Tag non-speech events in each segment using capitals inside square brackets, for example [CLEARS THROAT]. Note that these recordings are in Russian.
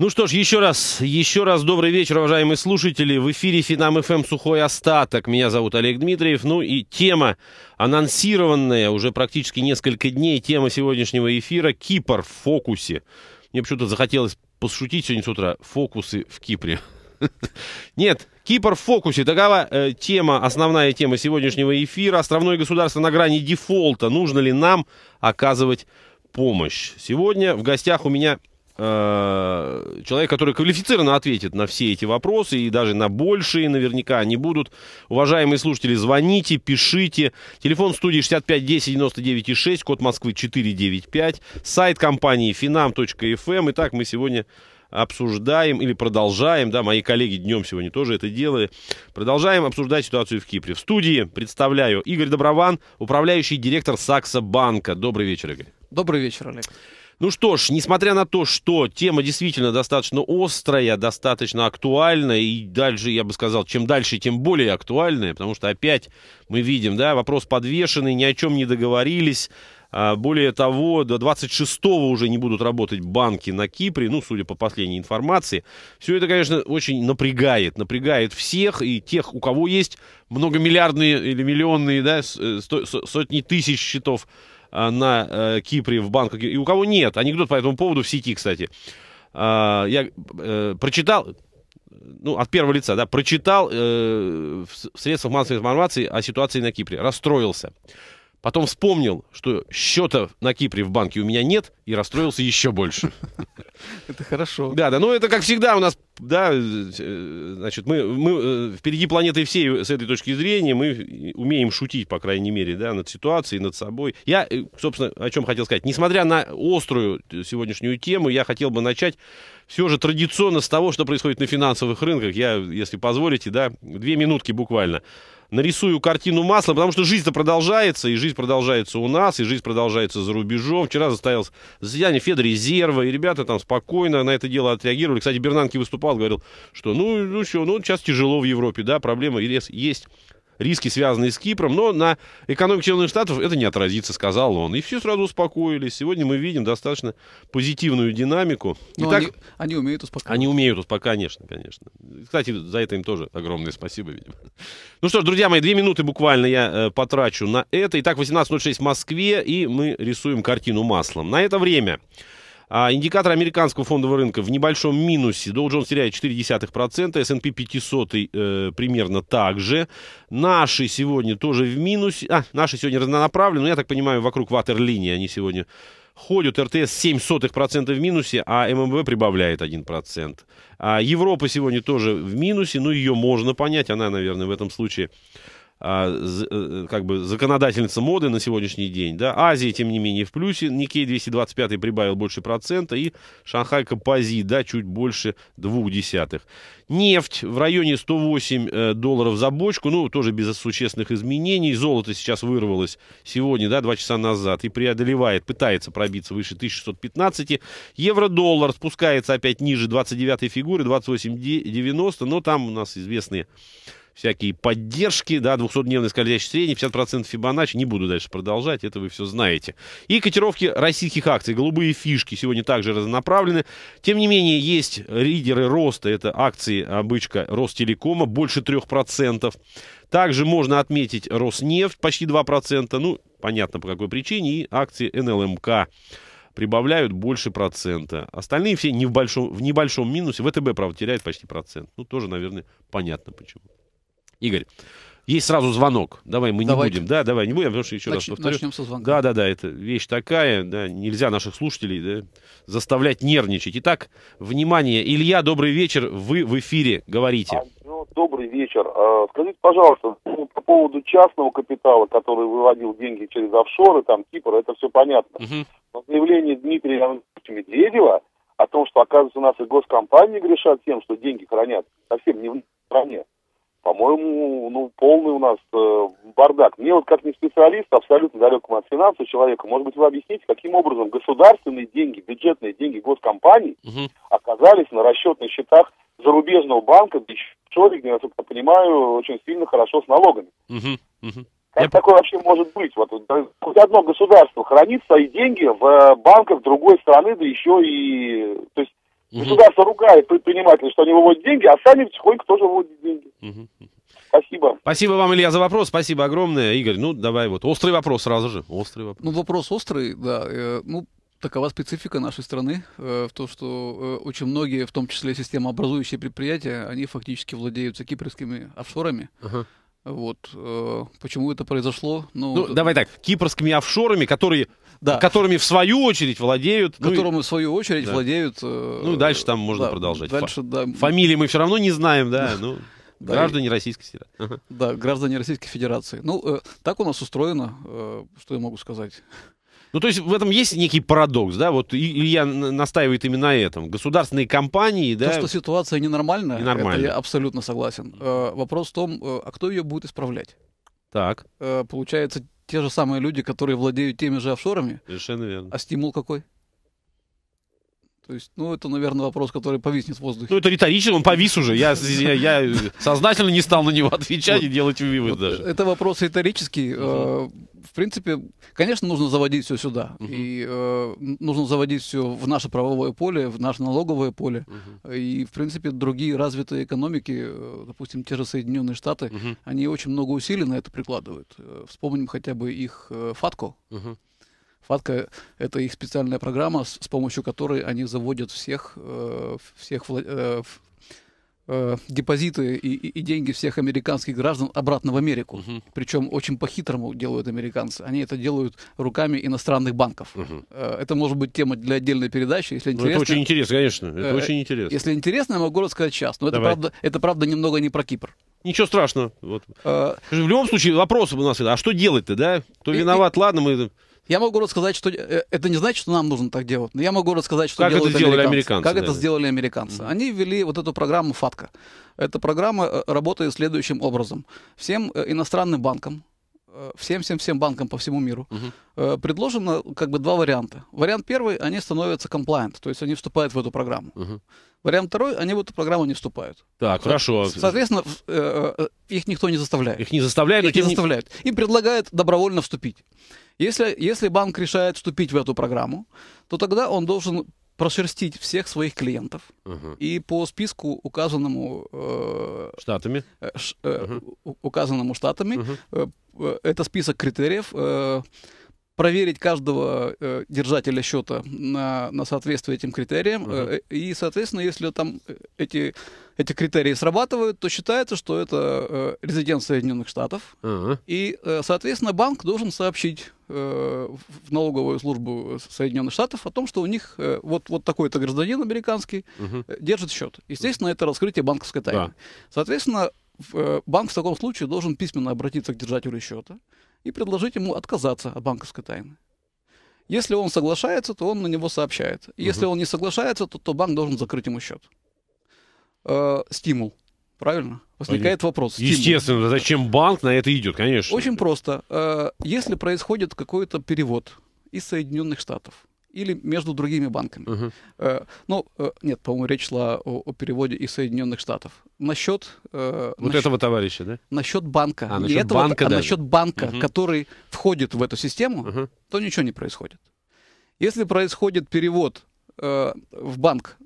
Ну что ж, еще раз, еще раз добрый вечер, уважаемые слушатели. В эфире Финам ФМ «Сухой остаток». Меня зовут Олег Дмитриев. Ну и тема, анонсированная уже практически несколько дней, тема сегодняшнего эфира «Кипр в фокусе». Мне почему-то захотелось пошутить сегодня с утра «Фокусы в Кипре». [LAUGHS] Нет, Кипр в фокусе. Такова э, тема, основная тема сегодняшнего эфира. Островное государство на грани дефолта. Нужно ли нам оказывать помощь? Сегодня в гостях у меня Э, человек, который квалифицированно ответит на все эти вопросы и даже на большие наверняка они будут. Уважаемые слушатели, звоните, пишите. Телефон студии 65 10 99 6, код Москвы 495, сайт компании finam.fm. Эм. Итак, мы сегодня обсуждаем или продолжаем, да, мои коллеги днем сегодня тоже это делали, продолжаем обсуждать ситуацию в Кипре. В студии представляю Игорь Доброван, управляющий директор Сакса Банка. Добрый вечер, Игорь. Добрый вечер, Олег. Ну что ж, несмотря на то, что тема действительно достаточно острая, достаточно актуальная, и дальше, я бы сказал, чем дальше, тем более актуальная, потому что опять мы видим, да, вопрос подвешенный, ни о чем не договорились, а, более того, до 26-го уже не будут работать банки на Кипре, ну, судя по последней информации. Все это, конечно, очень напрягает, напрягает всех и тех, у кого есть многомиллиардные или миллионные, да, э, сотни тысяч счетов Э, на э, Кипре в банках, и у кого нет. Анекдот по этому поводу в сети, кстати. Э, я прочитал, ну, от первого лица, да, прочитал в средствах массовой информации о ситуации на Кипре, расстроился. Потом вспомнил, что счета на Кипре в банке у меня нет, и расстроился еще больше. Это хорошо. Да, да, ну это как всегда у нас, да, э, значит, мы, мы э, впереди планеты всей с этой точки зрения, мы умеем шутить, по крайней мере, да, над ситуацией, над собой. Я, э, собственно, о чем хотел сказать. Несмотря на острую сегодняшнюю тему, я хотел бы начать все же традиционно с того, что происходит на финансовых рынках. Я, если позволите, да, две минутки буквально нарисую картину маслом, потому что жизнь-то продолжается, и жизнь продолжается у нас, и жизнь продолжается за рубежом. Вчера застоялось заседание Федрезерва, и ребята там спокойно на это дело отреагировали. Кстати, Бернанки выступал, говорил, что ну, ну что, ну сейчас тяжело в Европе, да, проблема есть риски, связанные с Кипром, но на экономике Соединенных Штатов это не отразится, сказал он. И все сразу успокоились. Сегодня мы видим достаточно позитивную динамику. Но Итак, они, они умеют успокаивать. Они умеют успокаивать, конечно, конечно. Кстати, за это им тоже огромное спасибо, видимо. Ну что ж, друзья мои, две минуты буквально я э, потрачу на это. Итак, 18.06 в Москве, и мы рисуем картину маслом. На это время... А индикатор американского фондового рынка в небольшом минусе. Dow Jones теряет 0,4%, S&P 500 э, примерно так же. Наши сегодня тоже в минусе. А, наши сегодня разнонаправлены, но я так понимаю, вокруг ватерлинии они сегодня ходят. РТС 0,07% в минусе, а ММВ прибавляет 1%. А Европа сегодня тоже в минусе, но ее можно понять. Она, наверное, в этом случае а, э, э, как бы законодательница моды на сегодняшний день. Да? Азия, тем не менее, в плюсе. Никей 225 прибавил больше процента. И Шанхай Компози, да, чуть больше двух десятых. Нефть в районе 108 э, долларов за бочку. Ну, тоже без существенных изменений. Золото сейчас вырвалось сегодня, да, два часа назад. И преодолевает, пытается пробиться выше 1615. Евро-доллар спускается опять ниже 29 фигуры, 28.90. Но там у нас известные всякие поддержки, да, 200-дневный скользящий средний, 50% Фибоначчи, не буду дальше продолжать, это вы все знаете. И котировки российских акций, голубые фишки сегодня также разнонаправлены. Тем не менее, есть лидеры роста, это акции обычка Ростелекома, больше 3%. Также можно отметить Роснефть, почти 2%, ну, понятно по какой причине, и акции НЛМК эм прибавляют больше процента. Остальные все не в, большом, в небольшом минусе. ВТБ, правда, теряет почти процент. Ну, тоже, наверное, понятно почему. Игорь, есть сразу звонок. Давай мы давай. не будем. Да, давай не будем, потому что еще Нач- раз повторю. Начнем со звонка. Да, да, да, это вещь такая. Да, нельзя наших слушателей да, заставлять нервничать. Итак, внимание. Илья, добрый вечер. Вы в эфире. Говорите. А, ну, добрый вечер. А, скажите, пожалуйста, по поводу частного капитала, который выводил деньги через офшоры, там, Кипр, это все понятно. Угу. Но заявление Дмитрия Медведева о том, что, оказывается, у нас и госкомпании грешат тем, что деньги хранят совсем не в стране по-моему, ну, полный у нас э, бардак. Мне вот как не специалист, абсолютно далекому от финансов человека, может быть, вы объясните, каким образом государственные деньги, бюджетные деньги госкомпаний угу. оказались на расчетных счетах зарубежного банка, Шорик, насколько я понимаю, очень сильно хорошо с налогами. Угу, угу. Как я... такое вообще может быть? Вот, хоть одно государство хранит свои деньги в э, банках другой страны, да еще и... То есть Угу. Государство ругает предпринимателей, что они выводят деньги, а сами потихоньку тоже выводят деньги. Угу. Спасибо. Спасибо вам, Илья, за вопрос. Спасибо огромное. Игорь, ну давай вот острый вопрос сразу же. Острый вопрос. Ну вопрос острый, да. Э, ну такова специфика нашей страны, э, в том, что э, очень многие, в том числе системообразующие предприятия, они фактически владеют кипрскими офшорами. uh Вот. Почему это произошло? Ну, ну давай так. Кипрскими офшорами, которые да. которыми в свою очередь владеют... Ну Которым ну, в свою очередь да. владеют... Э, ну, дальше там можно да, продолжать. Дальше, Фа- да. Фамилии мы все равно не знаем, да, ну... Да, граждане и... Российской Федерации. Ага. Да, граждане Российской Федерации. Ну, э, так у нас устроено, э, что я могу сказать. Ну, то есть в этом есть некий парадокс, да? Вот Илья настаивает именно на этом. Государственные компании, да? То, что ситуация ненормальная, ненормальная. это я абсолютно согласен. Э, вопрос в том, э, а кто ее будет исправлять? Так. Э, получается, те же самые люди, которые владеют теми же офшорами. Совершенно верно. А стимул какой? То есть, ну, это, наверное, вопрос, который повиснет в воздухе. Ну, это риторично, он повис уже. Я, я, я сознательно не стал на него отвечать вот, и делать вывод вот даже. Это вопрос риторический. Угу. В принципе, конечно, нужно заводить все сюда. Угу. И э, нужно заводить все в наше правовое поле, в наше налоговое поле. Угу. И, в принципе, другие развитые экономики, э, допустим, те же Соединенные Штаты, угу. они очень много усилий на это прикладывают. Э, вспомним хотя бы их фатку. Угу. «Хватка» — это их специальная программа, с, с помощью которой они заводят всех, э, всех э, э, депозиты и, и, и деньги всех американских граждан обратно в Америку. Uh -huh. Причем очень по-хитрому делают американцы. Они это делают руками иностранных банков. Uh -huh. Э, это может быть тема для отдельной передачи, если интересно. Ну, это очень интересно, конечно. Это э, очень интересно. Если интересно, я могу рассказать сейчас. Но это правда, это правда немного не про Кипр. Ничего страшного. Вот. А... В любом случае, вопросы у нас. А что делать-то, да? Кто виноват, и... ладно, мы я могу рассказать, что э, это не значит, что нам нужно так делать, но я могу рассказать, что как делают это сделали американцы. американцы как наверное. это сделали американцы? Они ввели вот эту программу ФАТКА. Эта программа э, работает следующим образом: всем э, иностранным банкам, всем всем всем банкам по всему миру uh предложено как бы два варианта. Вариант первый, они становятся compliant, то есть они вступают в эту программу. uh Вариант второй, они в эту программу не вступают. Так, хорошо. Соответственно, их никто не заставляет. Их не заставляют, их не тем... заставляют. Им предлагают добровольно вступить. Если, если банк решает вступить в эту программу, то тогда он должен прошерстить всех своих клиентов угу. и по списку указанному э, штатами э, ш, э, угу. указанному штатами угу. э, это список критериев э, проверить каждого э, держателя счета на на соответствие этим критериям угу. э, и соответственно если там э, эти эти критерии срабатывают, то считается, что это э, резидент Соединенных Штатов. Uh-huh. И, э, соответственно, банк должен сообщить э, в налоговую службу Соединенных Штатов о том, что у них э, вот, вот такой-то гражданин американский uh-huh. э, держит счет. Естественно, это раскрытие банковской тайны. Да. Соответственно, э, банк в таком случае должен письменно обратиться к держателю счета и предложить ему отказаться от банковской тайны. Если он соглашается, то он на него сообщает. Если uh-huh. он не соглашается, то, то банк должен закрыть ему счет э, стимул, правильно? Возникает вопрос. Стимул. Естественно, зачем банк на это идет, конечно. Очень просто. Э, если происходит какой-то перевод из Соединенных Штатов или между другими банками. Uh-huh. Э, ну, э, нет, по-моему, речь шла о, о переводе из Соединенных Штатов. Насчет... Э, вот насчет, этого товарища, да? Насчет банка. А, насчет этого, банка, а даже. насчет банка, uh-huh. который входит в эту систему, uh-huh. то ничего не происходит. Если происходит перевод э, в банк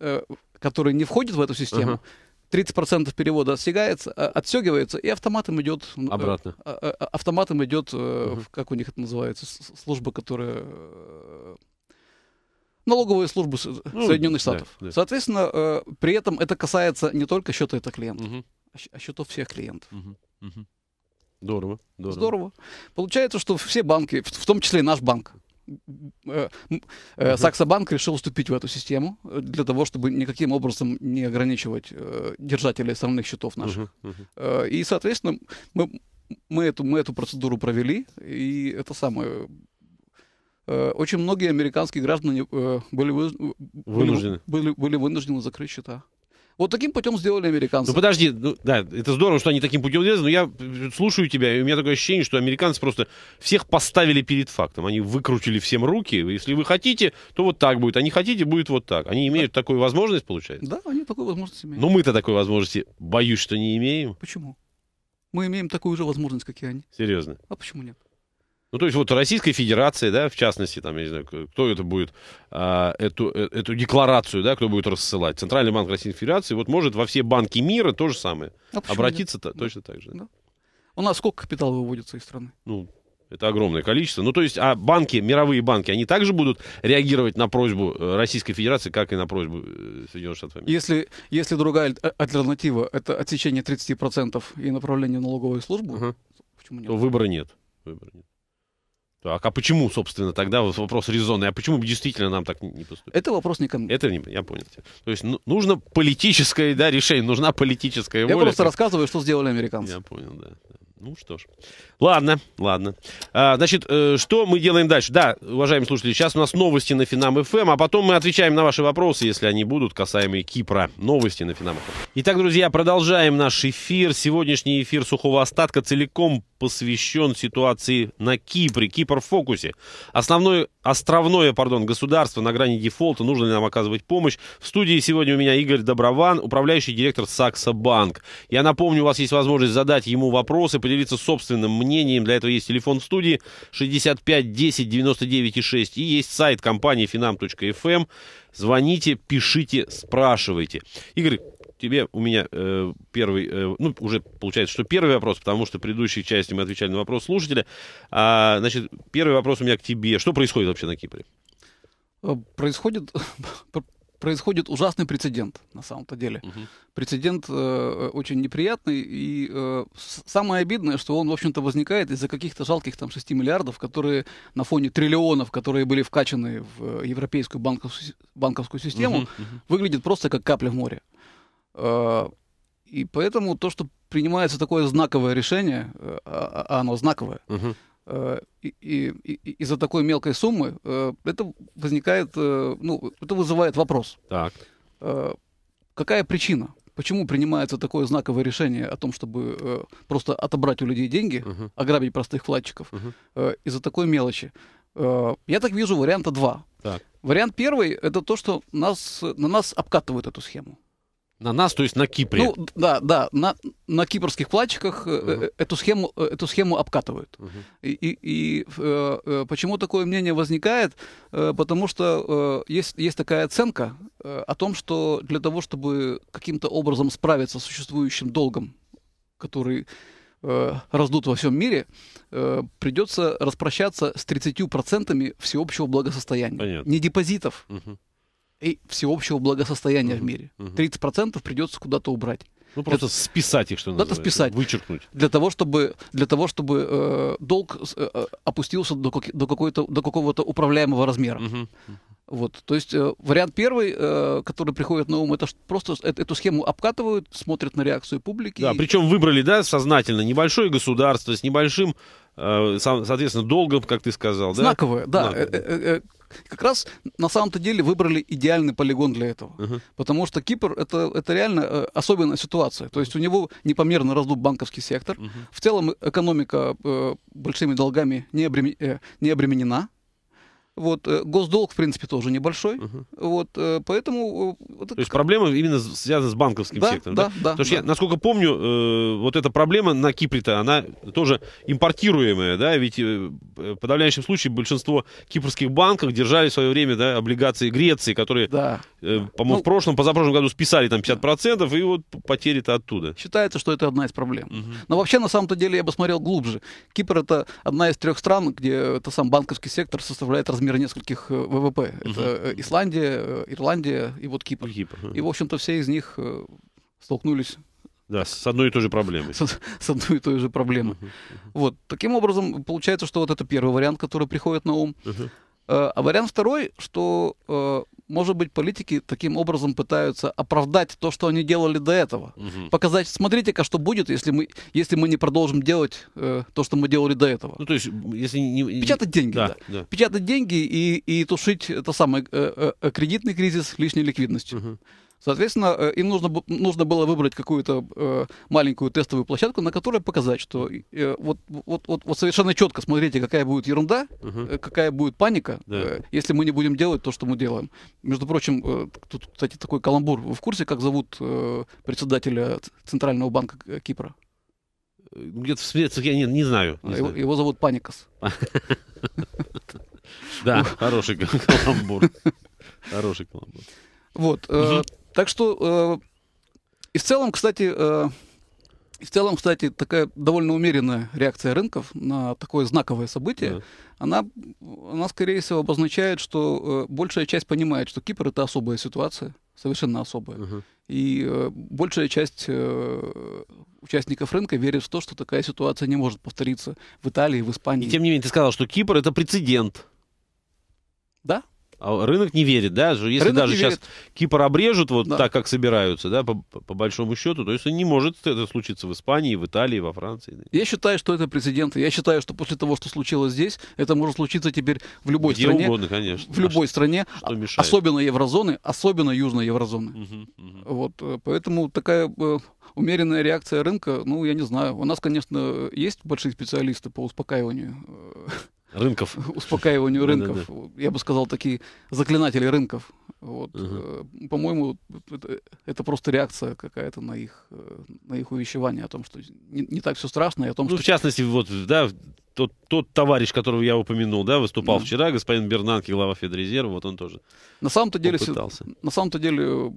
э, который не входит в эту систему, uh-huh. 30% перевода отсягается, а, отстегивается, и автоматом идет... Э, Обратно. А, э, а, автоматом идет, угу. Э, как у них это называется, служба, которая... Налоговые службы ну, Соединенных Штатов. Да, да. Соответственно, при этом это касается не только счета этого клиента, угу. а счетов всех клиентов. Угу. Угу. Здорово, здорово. Здорово. Получается, что все банки, в том числе и наш банк, Э, э, Саксобанк решил вступить в эту систему э, для того, чтобы никаким образом не ограничивать держателей основных счетов наших. И, соответственно, мы, мы, эту, мы эту процедуру провели, и это самое... Очень многие американские граждане были, вынуждены. были, были вынуждены закрыть счета. Вот таким путем сделали американцы. Ну подожди, ну, да, это здорово, что они таким путем сделали, но я слушаю тебя, и у меня такое ощущение, что американцы просто всех поставили перед фактом. Они выкрутили всем руки. Если вы хотите, то вот так будет. А не хотите, будет вот так. Они имеют да. такую возможность, получается? Да, они такую возможность имеют. Но ну, мы-то такой возможности, боюсь, что не имеем. Почему? Мы имеем такую же возможность, как и они. Серьезно? А почему нет? Ну, то есть вот Российской Федерации, да, в частности, там, я не знаю, кто это будет, а, э, эту, эту декларацию, да, кто будет рассылать. Центральный банк Российской Федерации вот может во все банки мира то же самое. А Обратиться -то, да. точно так же. Да. У нас сколько капитала выводится из страны? Ну, это огромное количество. Ну, то есть, а банки, мировые банки, они также будут реагировать на просьбу э, Российской Федерации, как и на просьбу э, Соединенных Штатов Америки? Если, если другая а, альтернатива — это отсечение 30% и направление в налоговую службу, угу. почему нет? То выбора нет. Выбора нет. Так, а почему, собственно, тогда вопрос резонный? А почему действительно нам так не поступить? Это вопрос не ко мне. Это не, я понял. То есть ну, нужно политическое да, решение, нужна политическая я воля. Я просто как... рассказываю, что сделали американцы. Я понял, да. Ну что ж. Ладно, ладно. А, значит, э, что мы делаем дальше? Да, уважаемые слушатели, сейчас у нас новости на Финам ФМ, эм, а потом мы отвечаем на ваши вопросы, если они будут, касаемые Кипра. Новости на Финам ФМ. Эм. Итак, друзья, продолжаем наш эфир. Сегодняшний эфир сухого остатка целиком посвящен ситуации на Кипре, Кипр в фокусе. Основное, островное пардон, государство на грани дефолта, нужно ли нам оказывать помощь. В студии сегодня у меня Игорь Доброван, управляющий директор Сакса Банк. Я напомню, у вас есть возможность задать ему вопросы, поделиться собственным мнением. Для этого есть телефон в студии 65 10 99 6 и есть сайт компании finam.fm. Эм. Звоните, пишите, спрашивайте. Игорь, тебе у меня э, первый, э, ну, уже получается, что первый вопрос, потому что в предыдущей части мы отвечали на вопрос слушателя. А, значит, первый вопрос у меня к тебе. Что происходит вообще на Кипре? Э, происходит, [LAUGHS] происходит ужасный прецедент, на самом-то деле. Угу. Прецедент э, очень неприятный, и э, самое обидное, что он, в общем-то, возникает из-за каких-то жалких там 6 миллиардов, которые на фоне триллионов, которые были вкачаны в э, европейскую банковскую, банковскую систему, угу, угу. выглядят просто как капля в море. Э, и поэтому то, что принимается такое знаковое решение, э, а, а оно знаковое, угу. и, и, и из-за такой мелкой суммы, это возникает, ну, это вызывает вопрос. Так. Какая причина? Почему принимается такое знаковое решение о том, чтобы э, просто отобрать у людей деньги, uh-huh. ограбить простых вкладчиков uh-huh. э, из-за такой мелочи? Э, я так вижу варианта два. Так. Вариант первый это то, что нас, на нас обкатывают эту схему. На нас, то есть на Кипре. Ну, да, да, на, на кипрских платчиках Uh-huh. Э, э, эту, схему, э, эту схему обкатывают. Uh-huh. И, и, и почему такое мнение возникает? потому что есть, есть такая оценка о том, что для того, чтобы каким-то образом справиться с существующим долгом, который раздут во всем мире, придется распрощаться с 30% всеобщего благосостояния. Понятно. Не депозитов. Uh-huh и всеобщего благосостояния угу. в мире. Угу. 30% придется куда-то убрать. Ну, просто для... списать их, что называется. Куда-то списать. Вычеркнуть. Для того, чтобы, для того, чтобы э, долг э, э опустился до, как, до, какой-то, до какого-то управляемого размера. Угу. Вот, то есть э, вариант первый, э, который приходит на ум, это просто э, эту схему обкатывают, смотрят на реакцию публики. Да, и... причем выбрали, да, сознательно небольшое государство с небольшим, э, соответственно, долгом, как ты сказал, да? Знаковое, да. Знаковое. Э, э, э как раз на самом-то деле выбрали идеальный полигон для этого. Uh-huh. Потому что Кипр это, это реально э, особенная ситуация. То есть у него непомерно раздут банковский сектор. Uh-huh. В целом экономика э, большими долгами не, обремен, э, не обременена. Вот, э, госдолг, в принципе, тоже небольшой. Угу. Вот, э, поэтому... Э, вот, То есть проблема именно связана с банковским да, сектором, да? Да, да. Потому да. что я, насколько помню, э, вот эта проблема на Кипре-то, она тоже импортируемая, да? Ведь э, в подавляющем случае большинство кипрских банков держали в свое время да, облигации Греции, которые, да. э, по-моему, ну, в прошлом, позапрошлом году списали там 50%, да. и вот потери-то оттуда. Считается, что это одна из проблем. Угу. Но вообще, на самом-то деле, я бы смотрел глубже. Кипр — это одна из трех стран, где это сам банковский сектор составляет размер размер нескольких э, ВВП. Это э, Исландия, э, Ирландия и вот Кипр. Кипр. И, в общем-то, все из них столкнулись да, с одной и той же проблемой. С, с одной и той же проблемой. uh-huh. Вот. Таким образом, получается, что вот это первый вариант, который приходит на ум. Uh-huh. А вариант второй, что может быть, политики таким образом пытаются оправдать то, что они делали до этого. Угу. Показать, смотрите-ка, что будет, если мы, если мы не продолжим делать э, то, что мы делали до этого. Ну, то есть, если не... Печатать деньги, да. да. да. Печатать деньги и, и тушить это самый э, э, э кредитный кризис лишней ликвидностью. Угу. Соответственно, э, им нужно, нужно было выбрать какую-то э, маленькую тестовую площадку, на которой показать, что э, вот, вот, вот, вот совершенно четко смотрите, какая будет ерунда, угу. какая будет паника, да. э, если мы не будем делать то, что мы делаем. Между прочим, э, тут, кстати, такой каламбур. Вы в курсе, как зовут э, председателя Центрального банка э, Кипра? Где-то в спецах я не, не знаю. Не а, его, знаю. его зовут Паникас. [LAUGHS] Да, [LAUGHS] хороший каламбур. [LAUGHS] Хороший каламбур. Вот. Так что э, и в целом, кстати, э, и в целом, кстати, такая довольно умеренная реакция рынков на такое знаковое событие, да. она, она, скорее всего, обозначает, что э, большая часть понимает, что Кипр это особая ситуация, совершенно особая. Угу. И э, большая часть э, участников рынка верит в то, что такая ситуация не может повториться в Италии, в Испании. И тем не менее, ты сказал, что Кипр это прецедент. Да, а рынок не верит, да? Если рынок даже сейчас Кипр обрежут вот да. так, как собираются, да, по, по большому счету, то есть не может это случиться в Испании, в Италии, во Франции. Я считаю, что это прецедент. Я считаю, что после того, что случилось здесь, это может случиться теперь в любой Где стране. угодно, конечно. В любой а стране. Что а, Особенно еврозоны, особенно южной еврозоны. Угу, угу. Вот, э, поэтому такая э, умеренная реакция рынка, ну, я не знаю. У нас, конечно, есть большие специалисты по успокаиванию э, Рынков. [LAUGHS] Успокаиванию рынков. Да, да, да. Я бы сказал, такие заклинатели рынков. Вот. Угу. По-моему, это, это просто реакция какая-то на их, э, на их увещевание о том, что не, не так все страшно, и о том, ну, что... в частности, вот, да, тот, тот товарищ, которого я упомянул, да, выступал да. вчера, господин Бернанки, глава Федрезерва, вот он тоже На самом-то деле, на самом-то деле, э,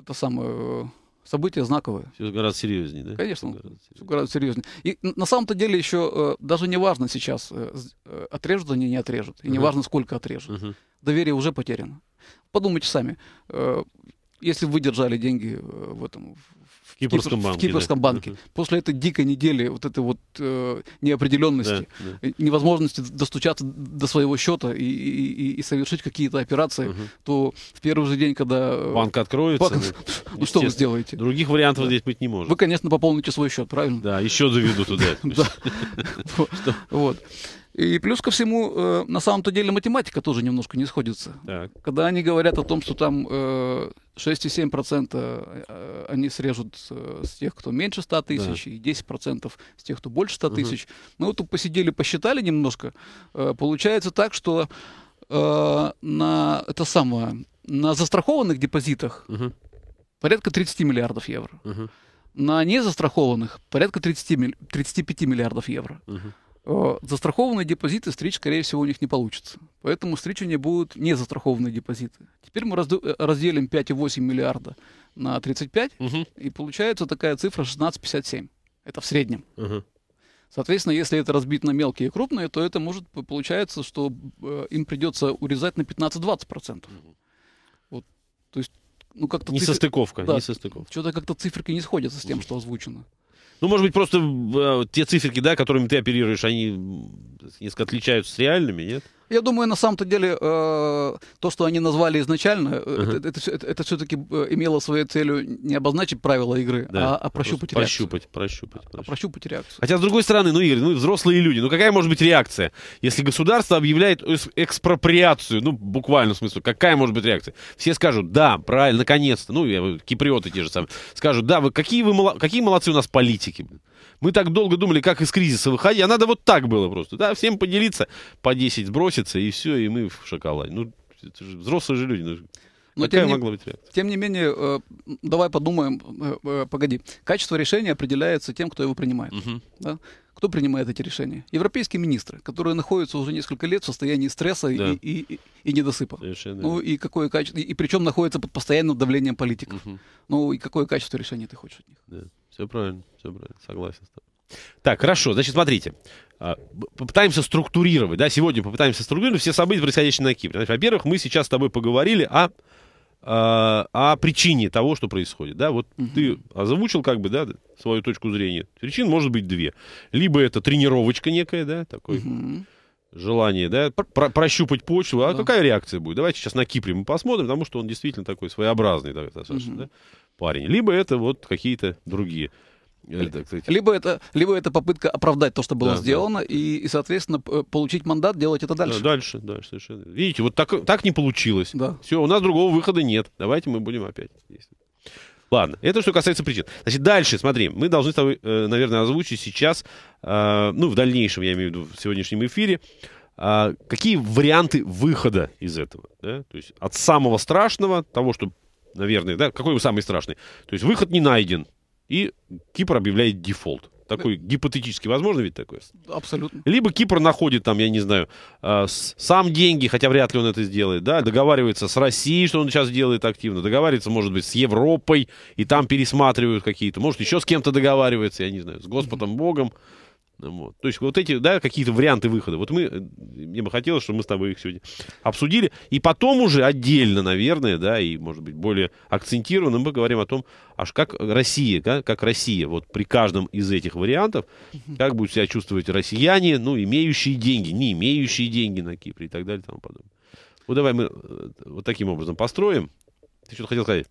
это самое события знаковые. Все гораздо серьезнее, да? Конечно, все гораздо, все гораздо серьезнее. И на самом-то деле еще э, даже не важно сейчас, э, э, отрежут они, не отрежут. И uh-huh. не важно, сколько отрежут. Uh-huh. Доверие уже потеряно. Подумайте сами. Если вы держали деньги в этом в Кипрском банке. В Кипрском да. банке. Uh-huh. После этой дикой недели вот этой вот э, неопределенности, да, да. Э, невозможности достучаться до своего счета и, и, и совершить какие-то операции, uh-huh. то в первый же день, когда... Э, банк откроется. Банк... Ну, [LAUGHS] ну что вы сделаете? Других вариантов да. здесь быть не может. Вы, конечно, пополните свой счет, правильно? Да, еще заведу туда. [LAUGHS] [LAUGHS] Вот. И плюс ко всему, э, на самом-то деле математика тоже немножко не сходится. Так. Когда они говорят о том, что там э, 6,7% э, они срежут э, с тех, кто меньше 100 тысяч, да. и 10% с тех, кто больше 100 тысяч. Угу. Ну, Мы вот тут посидели, посчитали немножко. Э, получается так, что э, на это самое на застрахованных депозитах угу. порядка 30 миллиардов евро. Угу. На незастрахованных порядка 30, 35 миллиардов евро. Угу. Э, застрахованные депозиты стричь, скорее всего, у них не получится. Поэтому стричение будут не застрахованные депозиты. Теперь мы э, разделим 5,8 миллиарда на 35, угу. и получается такая цифра 16,57. Это в среднем. Угу. Соответственно, если это разбито на мелкие и крупные, то это может получается, что э, им придется урезать на 15-20%. Угу. Вот, то есть, ну как-то... Не цифр... состыковка, да, не состыковка. Что-то как-то циферки не сходятся с тем, что озвучено. Ну, может быть, просто э, те циферки, да, которыми ты оперируешь, они несколько отличаются с реальными, нет? Я думаю, на самом-то деле э, то, что они назвали изначально, uh-huh. это, это, это, все-таки э, имело своей целью не обозначить правила игры, да. а, а прощупать реакцию. Прощупать, прощупать, а, а прощупать. А прощупать реакцию. Хотя, с другой стороны, ну, Игорь, ну, взрослые люди, ну, какая может быть реакция, если государство объявляет экспроприацию, ну, буквально в смысле, какая может быть реакция? Все скажут, да, правильно, наконец-то, ну, киприоты те же самые, скажут, да, вы, какие, вы, какие молодцы у нас политики, блин. Мы так долго думали, как из кризиса выходить, а надо вот так было просто. Да, всем поделиться, по 10 сброситься, и все, и мы в шоколаде. Ну, это же, взрослые же люди. Ну, но Какая тем не, быть реакция? Тем не менее, э, давай подумаем, э, э, погоди. Качество решения определяется тем, кто его принимает. Угу. Да? Кто принимает эти решения? Европейские министры, которые находятся уже несколько лет в состоянии стресса да. и, и, и недосыпа. Совершенно ну и какое качество, и, причем находятся под постоянным давлением политиков. Угу. Ну и какое качество решения ты хочешь от них? Да. Все правильно, все правильно, согласен с тобой. Так, хорошо, значит, смотрите. А, попытаемся структурировать, да, сегодня попытаемся структурировать все события, происходящие на Кипре. Во-первых, мы сейчас с тобой поговорили о а, о причине того, что происходит. Да, вот угу. ты озвучил как бы, да, свою точку зрения. Причин может быть две. Либо это тренировочка некая, да, такое угу. желание, да, про прощупать почву. А какая реакция будет? Давайте сейчас на Кипре мы посмотрим, потому что он действительно такой своеобразный, да, Саша, угу. да, парень. Либо это вот какие-то другие Э, либо, это, либо это попытка оправдать то, что было да, сделано, да. И, и, соответственно, получить мандат, делать это дальше. Да, дальше, дальше, совершенно. Видите, вот так, так не получилось. Да. Все, у нас другого выхода нет. Давайте мы будем опять. Ладно, это что касается причин. Значит, дальше, смотри, мы должны с тобой, э, наверное, озвучить сейчас, э, ну, в дальнейшем, я имею в виду, в сегодняшнем эфире, какие варианты выхода из этого. Да? То есть от самого страшного, того, что, наверное, да, какой самый страшный. То есть выход не найден, и Кипр объявляет дефолт. Такой гипотетически возможно ведь такое? Абсолютно. Либо Кипр находит там, я не знаю, э, сам деньги, хотя вряд ли он это сделает, да, договаривается с Россией, что он сейчас делает активно, договаривается, может быть, с Европой, и там пересматривают какие-то, может, еще с кем-то договаривается, я не знаю, с Господом Богом. Вот. То есть вот эти, да, какие-то варианты выхода. Вот мы, мне э, бы хотелось, чтобы мы с тобой их сегодня обсудили. И потом уже отдельно, наверное, да, и, может быть, более акцентированно мы говорим о том, аж как Россия, как, как Россия, вот при каждом из этих вариантов, как будут себя чувствовать россияне, ну, имеющие деньги, не имеющие деньги на Кипре и так далее и тому подобное. Вот давай мы э, вот таким образом построим. Ты что-то хотел сказать?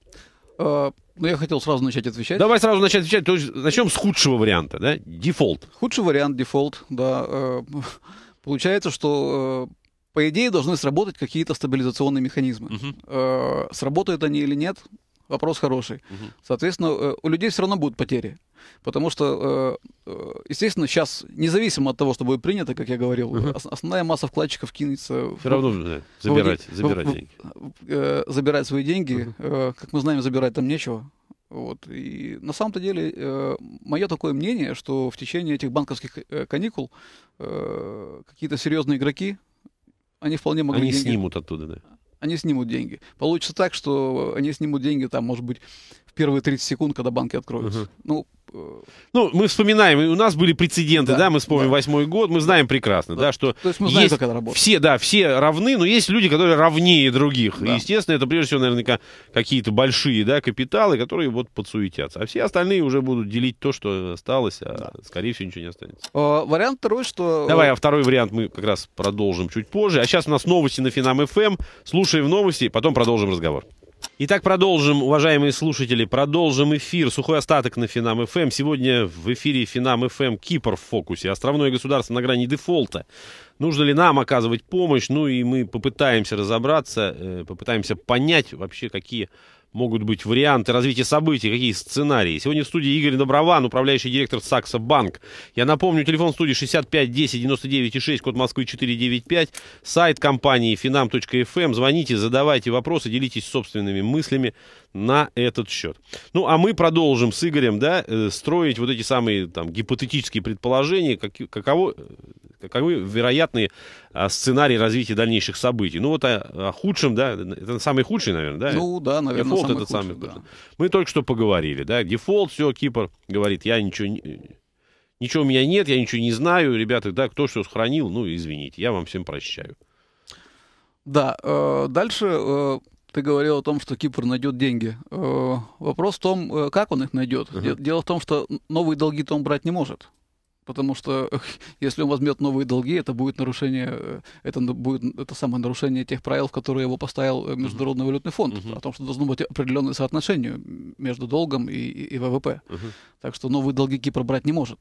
Э, ну, я хотел сразу начать отвечать. Давай сразу начать отвечать. То есть начнем с худшего варианта, да? Дефолт. Худший вариант дефолт, да. Э, получается, что э, по идее должны сработать какие-то стабилизационные механизмы. Угу. сработают они или нет, Вопрос хороший. Угу. Соответственно, э, у людей все равно будут потери. Потому что, э, э, естественно, сейчас, независимо от того, что будет принято, как я говорил, угу. основная масса вкладчиков кинется... Все в... равно да, забирать, в... забирать в... деньги. забирать свои деньги. Угу. Как мы знаем, забирать там нечего. Вот. И на самом-то деле, мое такое мнение, что в течение этих банковских каникул какие-то серьезные игроки, они вполне могли... Они деньги... снимут оттуда, да? они снимут деньги. Получится так, что они снимут деньги, там, может быть, первые 30 секунд, когда банки откроются. Угу. Ну, ну, мы вспоминаем, у нас были прецеденты, да, да мы вспомним восьмой да. год, мы знаем прекрасно, да, да что То есть мы знаем, есть как это работает. все, да, все равны, но есть люди, которые равнее других. Да. И, естественно, это прежде всего, наверняка, какие-то большие, да, капиталы, которые вот подсуетятся. А все остальные уже будут делить то, что осталось, а да. скорее всего ничего не останется. А, вариант второй, что... Давай, а второй вариант мы как раз продолжим чуть позже. А сейчас у нас новости на Финам ФМ. Эм. Слушаем новости, потом продолжим разговор. Итак, продолжим, уважаемые слушатели, продолжим эфир. Сухой остаток на Финам ФМ. Сегодня в эфире Финам ФМ Кипр в фокусе. Островное государство на грани дефолта. Нужно ли нам оказывать помощь? Ну и мы попытаемся разобраться, э, попытаемся понять вообще, какие могут быть варианты развития событий, какие сценарии. Сегодня в студии Игорь Доброван, управляющий директор Сакса Банк. Я напомню, телефон студии 65 10 99 6, код Москвы 495, сайт компании finam.fm. Эм». Звоните, задавайте вопросы, делитесь собственными мыслями на этот счет. Ну, а мы продолжим с Игорем, да, э, строить вот эти самые там гипотетические предположения, как, каково какой вероятный а, сценарий развития дальнейших событий? Ну вот о, о худшем, да, это самый худший, наверное, да? Ну да, наверное, Дефолт самый это худший, самый худший. Да. Мы только что поговорили, да, дефолт, все, Кипр говорит, я ничего не... Ничего у меня нет, я ничего не знаю, ребята, да, кто что сохранил, ну, извините, я вам всем прощаю. Да, э, дальше э, ты говорил о том, что Кипр найдет деньги. Э, вопрос в том, э, как он их найдет. Uh-huh. Дело в том, что новые долги-то он брать не может. Потому что [LAUGHS] если он возьмет новые долги, это будет нарушение, э, это будет это самое нарушение тех правил, которые его поставил э, Международный uh-huh. валютный фонд, uh-huh. о том, что должно быть определенное соотношение между долгом и, и, ВВП. Uh-huh. Так что новые долги Кипр брать не может.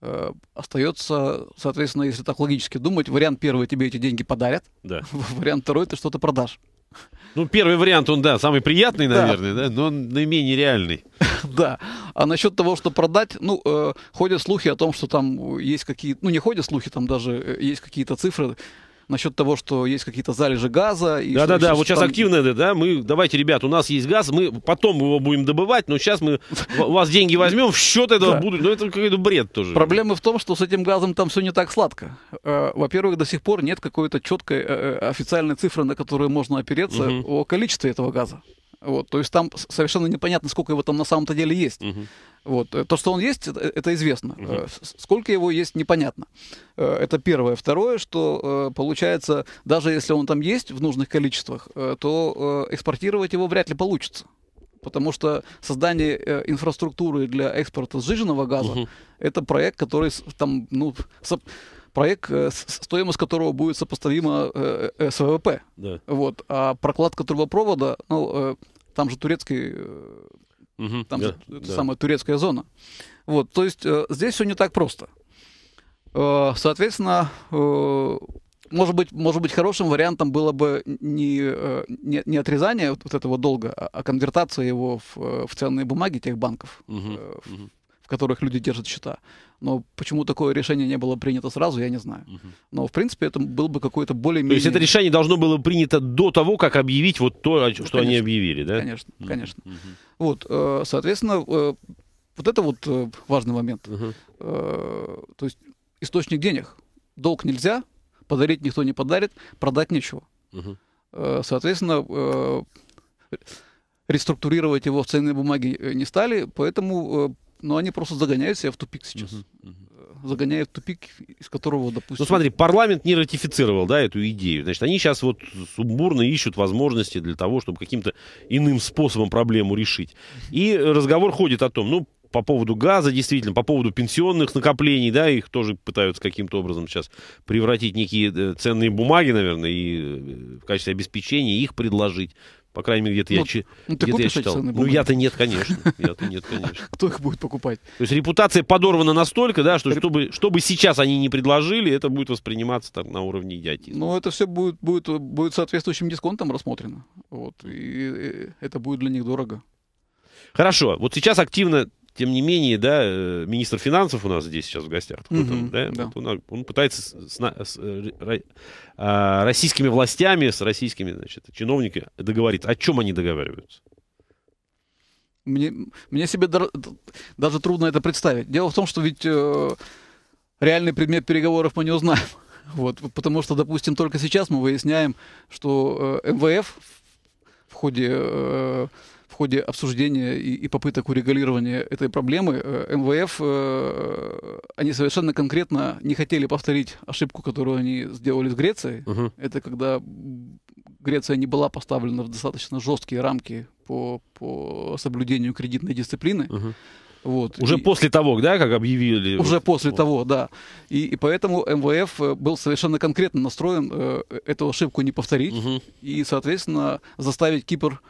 Э, остается, соответственно, если так логически думать, вариант первый тебе эти деньги подарят, да. [LAUGHS] вариант второй ты что-то продашь. Ну, первый вариант, он, да, самый приятный, наверное, да, да но он наименее реальный. [LAUGHS] Да. А насчет того, что продать, ну, э, ходят слухи о том, что там есть какие-то, ну, не ходят слухи, там даже э, есть какие-то цифры, насчет того, что есть какие-то залежи газа. Да-да-да, вот сейчас там... активно, да, мы, давайте, ребят, у нас есть газ, мы потом его будем добывать, но сейчас мы у вас деньги возьмем, в счет этого будут, ну это какой-то бред тоже. Проблема в том, что с этим газом там все не так сладко. Э, во-первых, до сих пор нет какой-то четкой э, э, официальной цифры, на которую можно опереться о количестве этого газа. Вот, то есть там совершенно непонятно, сколько его там на самом-то деле есть. Угу. Вот, э, то, что он есть, это э, известно. Угу. Сколько его есть, непонятно. Это первое. Второе, что получается, даже если он там есть в нужных количествах, то экспортировать его вряд ли получится. Потому что создание э, инфраструктуры для экспорта сжиженного газа угу. это проект, который там, ну, проект, э, стоимость которого будет сопоставима э, э, с ВВП. Да. Вот. А прокладка трубопровода, ну, там же турецкий, угу, там да, же да. самая турецкая зона. Вот, то есть здесь все не так просто. Соответственно, может быть, может быть, хорошим вариантом было бы не, не, не отрезание вот этого долга, а, а конвертация его в, в ценные бумаги тех банков, угу, в, угу которых люди держат счета. Но почему такое решение не было принято сразу, я не знаю. Угу. Но, в принципе, это был бы какой-то более-менее... То есть это решение должно было принято до того, как объявить вот то, что конечно, они объявили, да? Конечно, угу. конечно. Угу. Вот, соответственно, вот это вот важный момент. Угу. То есть источник денег. Долг нельзя, подарить никто не подарит, продать нечего. Угу. Соответственно, реструктурировать его в ценные бумаги не стали, поэтому но они просто загоняют себя в тупик сейчас. Угу, Загоняют в тупик, из которого, допустим... Ну смотри, парламент не ратифицировал, да, эту идею. Значит, они сейчас вот субурно ищут возможности для того, чтобы каким-то иным способом проблему решить. И разговор ходит о том, ну, по поводу газа, действительно, по поводу пенсионных накоплений, да, их тоже пытаются каким-то образом сейчас превратить в некие э, ценные бумаги, наверное, и э, в качестве обеспечения их предложить. По крайней мере, где-то ну, ну я, че- ну, где я читал. Ну, я-то нет, конечно. Я-то нет, конечно. [LAUGHS] Кто их будет покупать? То есть репутация подорвана настолько, да, что Реп... чтобы, чтобы сейчас они не предложили, это будет восприниматься там на уровне идиотизма. Ну, это все будет, будет, будет соответствующим дисконтом рассмотрено. Вот. И, и это будет для них дорого. Хорошо. Вот сейчас активно тем не менее, да, э, министр финансов у нас здесь сейчас в гостях, угу, там, да, да. Вот он, он пытается с, с, с э, а, российскими властями, с российскими, значит, чиновниками договориться. О чем они договариваются? Мне, мне себе даже трудно это представить. Дело в том, что ведь э, реальный предмет переговоров мы не узнаем. [LAUGHS] Вот, потому что, допустим, только сейчас мы выясняем, что э, МВФ в ходе э, ходе обсуждения и, и попыток урегулирования этой проблемы э, МВФ, э, они совершенно конкретно не хотели повторить ошибку, которую они сделали с Грецией. Угу. Это когда Греция не была поставлена в достаточно жесткие рамки по, по соблюдению кредитной дисциплины. Угу. Вот. Уже и... после того, да, как объявили? Уже вот. после вот. того, да. И, и поэтому МВФ э, был совершенно конкретно настроен э, эту ошибку не повторить угу. и, соответственно, заставить Кипр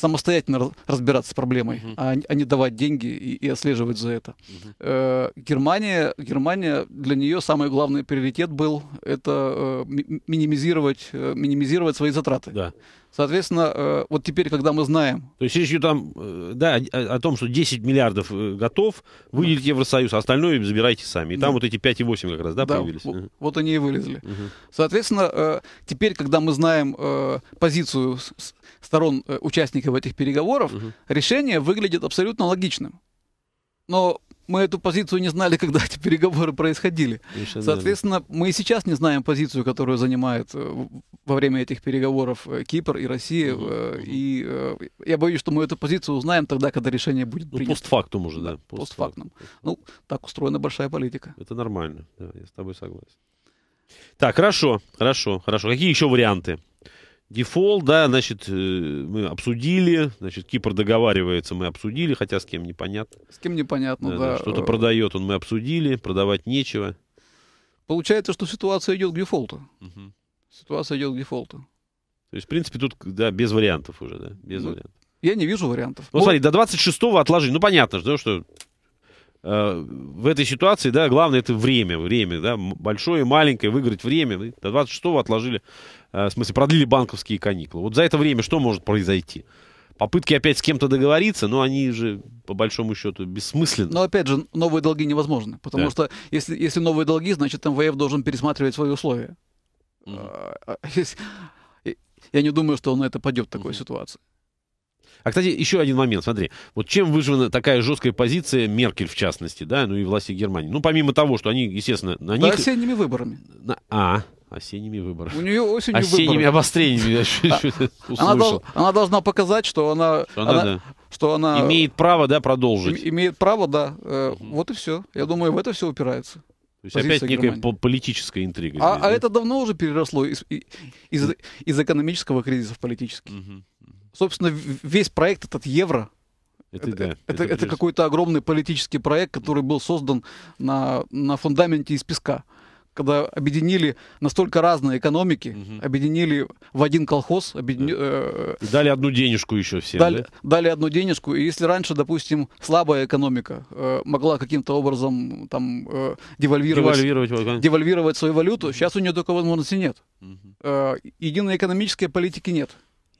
самостоятельно разбираться с проблемой, uh-huh. а, а не давать деньги и, и отслеживать за это. Uh-huh. Э, Германия, Германия, для нее самый главный приоритет был это э, минимизировать, э, минимизировать свои затраты. Да. Соответственно, э, вот теперь, когда мы знаем... То есть речь там, э, да, о, о том, что 10 миллиардов э, готов, выделить Евросоюз, а остальное забирайте сами. И да. там вот эти 5,8 как раз, да, да появились? Вот, uh-huh. вот они и вылезли. Uh-huh. Соответственно, теперь, когда мы знаем позицию сторон э, участников этих переговоров, угу. решение выглядит абсолютно логичным. Но мы эту позицию не знали, [LAUGHS] когда эти переговоры происходили. Совершенно Соответственно, мы и сейчас не знаем позицию, которую занимает э, во время этих переговоров э, Кипр и Россия. mm И я боюсь, что мы эту позицию узнаем тогда, когда решение будет ну, принято. Ну, постфактум уже, да. да постфактум. постфактум. Ну, так устроена большая политика. Это нормально, да, я с тобой согласен. Так, хорошо, хорошо, хорошо. Какие еще варианты? Дефолт, да, значит, э, мы обсудили, значит, Кипр договаривается, мы обсудили, хотя с кем непонятно. С кем непонятно, да. да. Что-то э. продает он, мы обсудили, продавать нечего. Получается, что ситуация идет к дефолту. Угу. Ситуация идет к дефолту. То есть, в принципе, тут, да, без вариантов уже, да, без ну, вариантов. Я не вижу вариантов. Ну, ну смотри, до 26-го отложили. Ну, понятно что в этой ситуации, да, главное это время, время, да, большое, маленькое, выиграть время. До 26-го отложили, э, в смысле, продлили банковские каникулы. Вот за это время что может произойти? Попытки опять с кем-то договориться, но они же, по большому счету, бессмысленны. Но опять же, новые долги невозможны, потому да. что если, если новые долги, значит, МВФ должен пересматривать свои условия. mm [LAUGHS] Я не думаю, что он на это пойдет в такой mm ситуации. А, кстати, еще один момент, смотри. Вот чем выживана такая жесткая позиция Меркель, в частности, да, ну и власти Германии? Ну, помимо того, что они, естественно, на них... Да, осенними выборами. На... А, осенними выборами. У нее осенью Осенними выборы. [LAUGHS] обострениями. А, она, дол, она должна показать, что она, что она, имеет право, да, продолжить. Имеет право, да. Э, вот и все. Я думаю, в это все упирается. То есть опять некая Германии. политическая интрига. А, а э, э. это давно уже переросло из, из, из экономического кризиса в политический. Угу. Собственно, весь проект этот евро, это, это, да, это, это, это какой-то огромный политический проект, который был создан на, на фундаменте из песка. Когда объединили настолько разные экономики, угу. объединили в один колхоз, объедини... да. Э, дали одну денежку еще всем. Дали, да? дали одну денежку. И если раньше, допустим, слабая экономика э, могла каким-то образом там э, девальвировать, девальвировать, девальвировать свою валюту, угу. сейчас у нее такой возможности нет. Угу. Э, единой экономической политики нет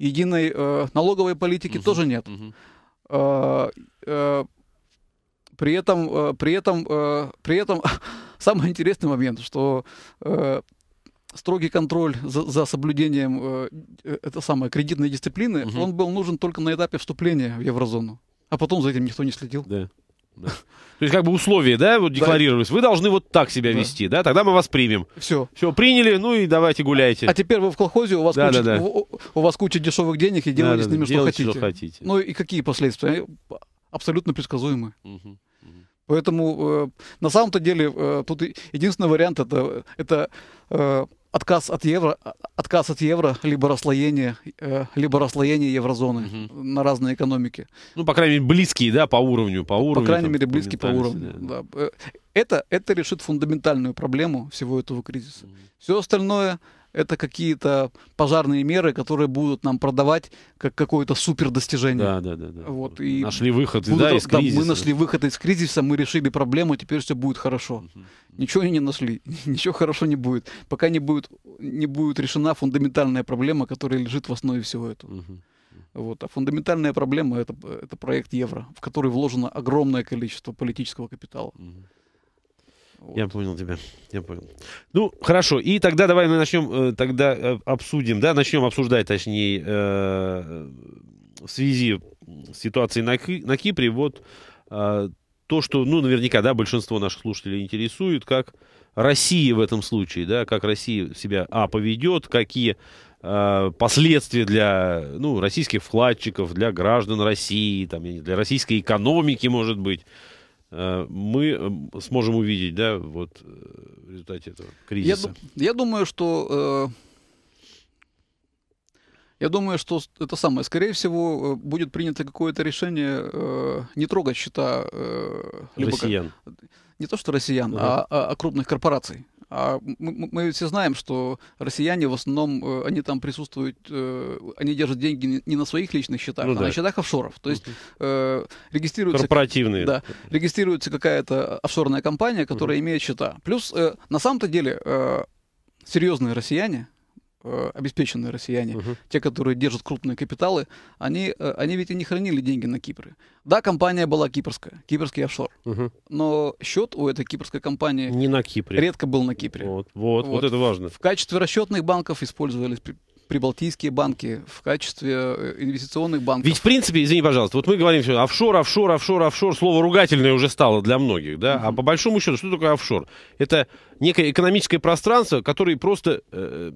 единой э, налоговой политики угу, тоже нет. Угу. Э, э, при этом, э, при этом, э, при этом [LAUGHS] самый интересный момент, что э, строгий контроль за, за соблюдением э, э это самое, кредитной дисциплины, угу. он был нужен только на этапе вступления в еврозону. А потом за этим никто не следил. Да. То есть как бы условия, да, вот декларировались. Вы должны вот так себя вести, да, тогда мы вас примем. Все. Все, приняли, ну и давайте гуляйте. А, теперь вы в колхозе, у вас, да, куча, да, да. У, у вас куча дешевых денег, и делайте да, да, с ними что хотите. что хотите. Ну и какие последствия? Абсолютно предсказуемые. Угу. Поэтому э, на самом-то деле э, тут единственный вариант это, это э, отказ от евро, отказ от евро, либо расслоение, э, либо расслоение еврозоны угу. на разные экономики. Ну, по крайней мере, близкие, да, по уровню, по уровню. По крайней там, мере, близкие по уровню. Да. Да. Э, это, это решит фундаментальную проблему всего этого кризиса. Угу. Все остальное это какие-то пожарные меры, которые будут нам продавать как какое-то супер достижение. Да, да, да. да. Вот, и нашли выход будут, да, из да, кризиса. Мы нашли выход из кризиса, мы решили проблему, теперь все будет хорошо. Угу. Ничего не нашли, [LAUGHS] ничего хорошо не будет, пока не будет, не будет решена фундаментальная проблема, которая лежит в основе всего этого. Угу. Вот. А фундаментальная проблема это, это проект евро, в который вложено огромное количество политического капитала. Угу. Я понял тебя, я понял. Ну, хорошо, и тогда давай мы начнем, э, тогда э, обсудим, да, начнем обсуждать, точнее, э, в связи с ситуацией на, на Кипре, вот то, что, ну, наверняка, да, большинство наших слушателей интересует, как Россия в этом случае, да, как Россия себя, а, поведет, какие последствия для, ну, российских вкладчиков, для граждан России, там, для российской экономики, может быть, Э, мы э, сможем увидеть, да, вот э, в результате этого кризиса? Я, я думаю, что я думаю, что это самое, скорее всего, будет принято какое-то решение э, не трогать счета э, россиян. Либо, не то, что россиян, угу. а, а крупных корпораций. А мы, мы все знаем, что россияне в основном, э, они там присутствуют, э, они держат деньги не на своих личных счетах, ну, а да. на счетах офшоров. То есть угу. регистрируется... Корпоративные. Да. Регистрируется какая-то офшорная компания, которая угу. имеет счета. Плюс, на самом-то деле, серьезные россияне, Э, обеспеченные россияне, угу. те, которые держат крупные капиталы, они, э, они ведь и не хранили деньги на Кипре. Да, компания была кипрская, кипрский офшор, угу. но счет у этой кипрской компании не на Кипре. редко был на Кипре. Вот, вот, вот. вот это важно. В качестве расчетных банков использовались прибалтийские банки в качестве э, инвестиционных банков. Ведь, в принципе, извини, пожалуйста, вот мы говорим все, офшор, офшор, офшор, офшор, слово ругательное уже стало для многих, да, mm-hmm. а по большому счету, что такое офшор? Это некое экономическое пространство, которое просто э,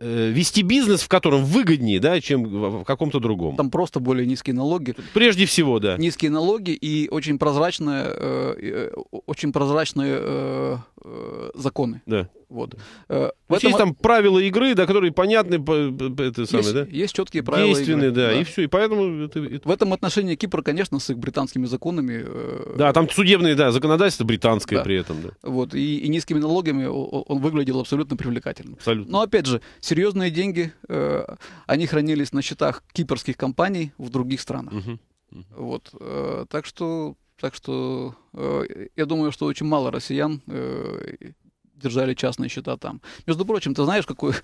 Э, вести бизнес, в котором выгоднее, да, чем в каком-то другом. Там просто более низкие налоги. Прежде всего, да. Низкие налоги и очень прозрачные, э, э очень прозрачные э, э, законы. Да. Вот. Э, ну, в есть, этом... есть там правила игры, да, которые понятны, это самое, есть, да? Есть четкие правила Действенные, игры, да, да, и все, и поэтому... Это, это... В этом отношении Кипр, конечно, с их британскими законами... Да, там судебные, да, законодательство британское да. при этом, да. Вот, и, и низкими налогами он выглядел абсолютно привлекательно. Абсолютно. Но, опять же, серьезные деньги, э, они хранились на счетах кипрских компаний в других странах. Угу. Угу. Вот, э, так что, так что э, я думаю, что очень мало россиян э, держали частные счета там. Между прочим, ты знаешь, какой,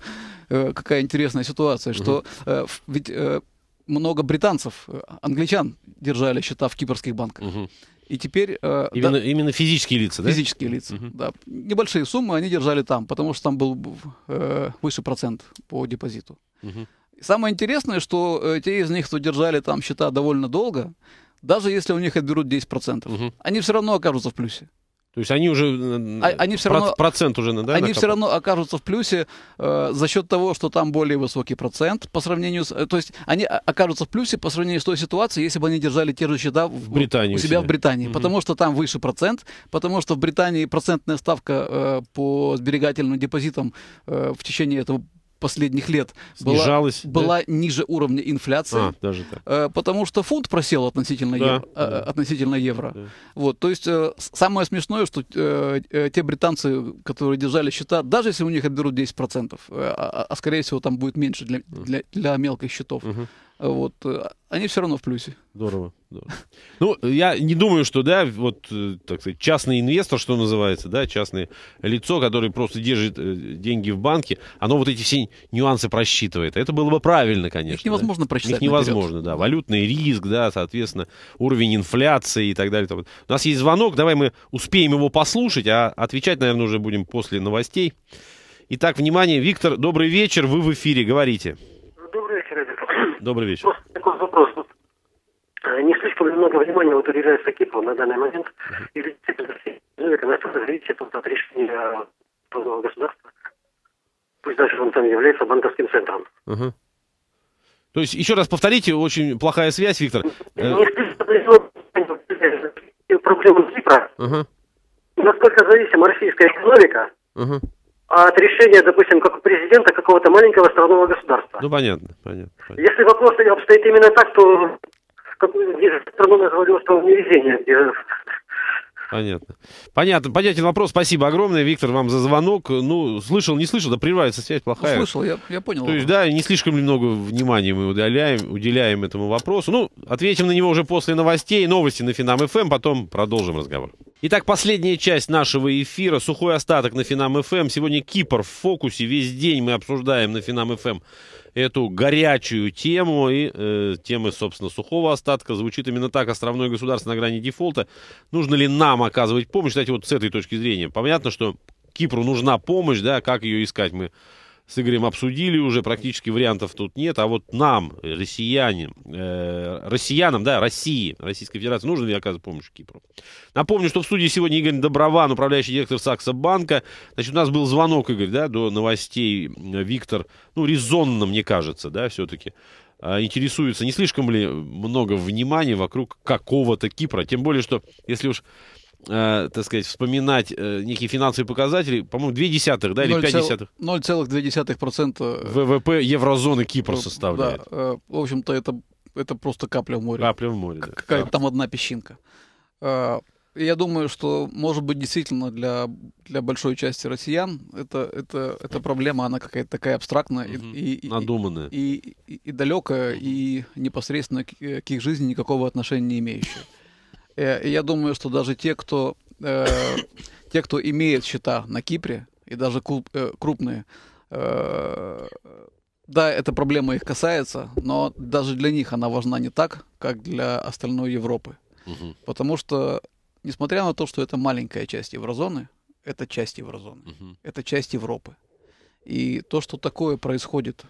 э, какая интересная ситуация, угу. что э, ведь э, много британцев, э, англичан держали счета в кипрских банках. Угу. И теперь... Э, именно, да, именно физические лица, да? Физические лица, угу. да. Небольшие суммы они держали там, потому что там был э, выше процент по депозиту. Угу. Самое интересное, что э, те из них, кто держали там счета довольно долго, даже если у них отберут 10%, угу. они все равно окажутся в плюсе. То есть они уже э, а, они все равно, процент уже, да, они накопал? все равно окажутся в плюсе э, за счет того, что там более высокий процент по сравнению с, э, то есть они окажутся в плюсе по сравнению с той ситуацией, если бы они держали те же счета в, в Британии, у себя, себя в Британии, угу. потому что там выше процент, потому что в Британии процентная ставка э, по сберегательным депозитам э, в течение этого последних лет Снижалась, была, да? была ниже уровня инфляции, а, даже так. Э, потому что фунт просел относительно да, евро. Э, да. Относительно евро. Да. Вот, то есть э, самое смешное, что те британцы, которые держали счета, даже если у них отберут 10%, а, а, а скорее всего там будет меньше для, для, для мелких счетов, угу вот, э, они все равно в плюсе. Здорово. здорово. Ну, я не думаю, что, да, вот, э, так сказать, частный инвестор, что называется, да, частное лицо, которое просто держит э, деньги в банке, оно вот эти все нюансы просчитывает. Это было бы правильно, конечно. Их невозможно да. просчитать. Их невозможно, наперед. да. Валютный риск, да, соответственно, уровень инфляции и так далее. У нас есть звонок, давай мы успеем его послушать, а отвечать, наверное, уже будем после новостей. Итак, внимание, Виктор, добрый вечер, вы в эфире, говорите. Добрый вечер. Такой вопрос. Вот, э, не слишком много внимания вот уделяет Сакипу на данный момент. И это настолько зависит от решения э, государства. Пусть дальше он там является банковским центром. Угу. То есть, еще раз повторите, очень плохая связь, Виктор. Не э, слишком проблема Кипра. Угу. Насколько зависима российская экономика угу от решения, допустим, как у президента какого-то маленького странового государства. Ну, понятно, понятно. понятно. Если вопрос обстоит именно так, то какую страну назвали, что невезение, Понятно. Понятно. Понятен вопрос. Спасибо огромное, Виктор, вам за звонок. Ну, слышал, не слышал, да прерывается связь плохая. Ну, слышал, я, я понял. То есть, да, не слишком ли много внимания мы уделяем, уделяем этому вопросу. Ну, ответим на него уже после новостей. Новости на Финам ФМ, эм, потом продолжим разговор. Итак, последняя часть нашего эфира. Сухой остаток на Финам ФМ. Эм. Сегодня Кипр в фокусе. Весь день мы обсуждаем на Финам ФМ эм эту горячую тему. И э, темы, собственно, сухого остатка звучит именно так. Островное государство на грани дефолта. Нужно ли нам оказывать помощь? Кстати, вот с этой точки зрения. Понятно, что Кипру нужна помощь, да, как ее искать мы с Игорем обсудили уже, практически вариантов тут нет. А вот нам, россиянам, э, россиянам, да, России, Российской Федерации, нужно ли оказывать помощь Кипру? Напомню, что в студии сегодня Игорь Доброван, управляющий директор Сакса Банка. Значит, у нас был звонок, Игорь, да, до новостей. Э, Виктор, ну, резонно, мне кажется, да, все-таки э, интересуется, не слишком ли много внимания вокруг какого-то Кипра. Тем более, что если уж э, так сказать, вспоминать э, некие финансовые показатели, по-моему, 2 десятых, да, 0, или 5 цел... десятых? 0,2% э, ВВП еврозоны Кипр ну, составляет. Да, э, в общем-то, это, это просто капля в море. Капля в море, да. Какая да. там одна песчинка. Э, я думаю, что, может быть, действительно для, для большой части россиян это, это, эта проблема, она какая-то такая абстрактная угу. и, и, надуманная. И, и, и далекая, и непосредственно к, э, к их жизни никакого отношения не имеющая. Э, я думаю, что даже те, кто, э, [COUGHS] те, кто имеет счета на Кипре, и даже э, крупные, да, эта проблема их касается, но даже для них она важна не так, как для остальной Европы. Угу. Потому что, несмотря на то, что это маленькая часть еврозоны, это часть еврозоны, угу. это часть Европы. И то, что такое происходит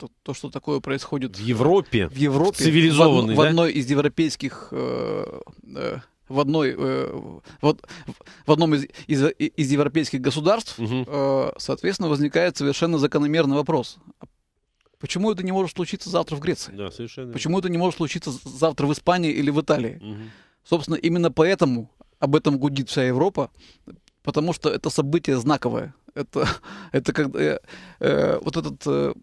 то, то, что такое происходит в Европе, в Европе, цивилизованной, в, в, да? в одной из европейских э, э, в одной э, в, в одном из, из, из европейских государств, угу. э, соответственно, возникает совершенно закономерный вопрос: почему это не может случиться завтра в Греции? Да, совершенно. Почему это не может случиться завтра в Испании или в Италии? Угу. Собственно, именно поэтому об этом гудит вся Европа, потому что это событие знаковое. Это, [LAUGHS] это когда э, э, вот этот э,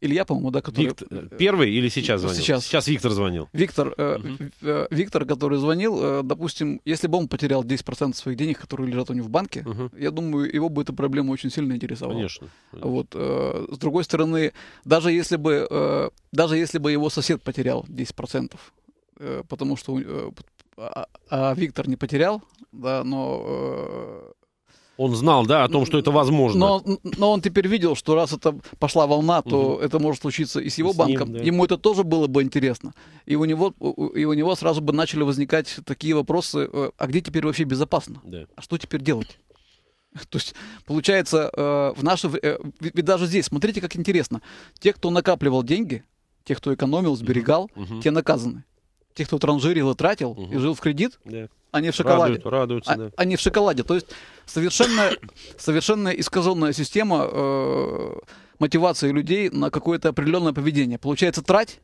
Илья, по-моему, да, который... Виктор, э, первый или сейчас звонил? Сейчас. Сейчас Виктор звонил. Виктор, угу. Виктор, который звонил, э, допустим, если бы он потерял 10% своих денег, которые лежат у него в банке, угу. я думаю, его бы эта проблема очень сильно интересовала. Конечно. конечно. Вот. Э, с другой стороны, даже если бы, э, даже если бы его сосед потерял 10%, э, потому что... Э, а, а, а Виктор не потерял, да, но он знал, да, о том, что это возможно. Но, но он теперь видел, что раз это пошла волна, то угу. это может случиться и с его с банком. Ним, да. Ему это тоже было бы интересно. И у, него, и у него сразу бы начали возникать такие вопросы, э, а где теперь вообще безопасно? Да. А что теперь делать? [LAUGHS] То есть, получается, э, в наше... Э, ведь даже здесь, смотрите, как интересно. Те, кто накапливал деньги, те, кто экономил, сберегал, угу. те наказаны. Те, кто транжирил и тратил, угу. и жил в кредит, да. Они в шоколаде. Радуют, радуются, а, да. Они в шоколаде. То есть совершенно, совершенно искаженная система э, мотивации людей на какое-то определенное поведение. Получается, трать